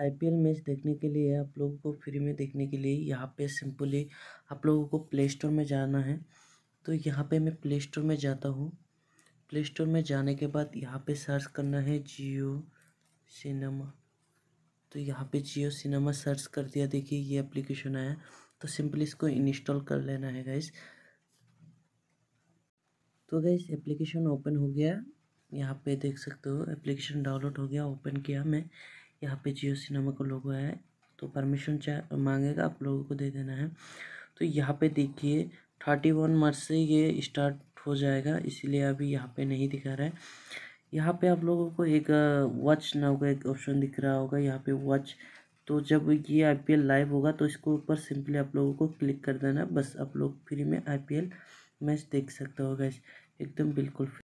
IPL match देखने के लिए आप लोगों को फ्री में देखने के लिए यहाँ पे सिंपली आप लोगों को प्ले स्टोर में जाना है तो यहाँ पे मैं प्ले स्टोर में जाता हूँ प्ले स्टोर में जाने के बाद यहाँ पे सर्च करना है जियो सिनेमा तो यहाँ पे जियो सिनेमा सर्च कर दिया देखिए ये एप्लीकेशन आया तो सिंपली इसको इंस्टॉल कर लेना है गाइस तो गाइस एप्लीकेशन ओपन हो गया यहाँ पे देख सकते हो एप्लीकेशन डाउनलोड हो गया ओपन किया मैं यहाँ पे जियो सिनेमा का लोगो है तो परमिशन चाह मांगेगा आप लोगों को दे देना है तो यहाँ पे देखिए थर्टी वन मार्च से ये स्टार्ट हो जाएगा इसीलिए अभी यहाँ पे नहीं दिखा रहा है यहाँ पे आप लोगों को एक वॉच नाव का एक ऑप्शन दिख रहा होगा यहाँ पे वॉच तो जब ये आई लाइव होगा तो इसको ऊपर सिंपली आप लोगों को क्लिक कर देना बस आप लोग फ्री में आई मैच देख सकते हो गैस एकदम बिल्कुल